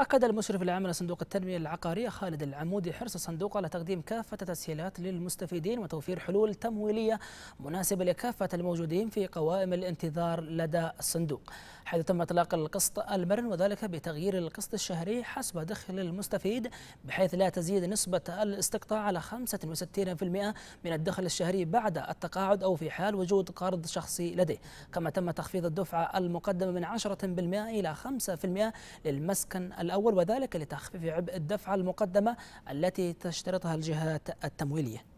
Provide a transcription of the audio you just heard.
أكد المشرف العام لصندوق التنمية العقارية خالد العمودي حرص الصندوق على تقديم كافة التسهيلات للمستفيدين وتوفير حلول تمويلية مناسبة لكافة الموجودين في قوائم الانتظار لدى الصندوق حيث تم إطلاق القسط المرن وذلك بتغيير القسط الشهري حسب دخل المستفيد بحيث لا تزيد نسبة الاستقطاع على 65% من الدخل الشهري بعد التقاعد أو في حال وجود قرض شخصي لديه كما تم تخفيض الدفعة المقدمة من 10% إلى 5% للمسكن الأول وذلك لتخفيف عبء الدفعة المقدمة التي تشترطها الجهات التمويلية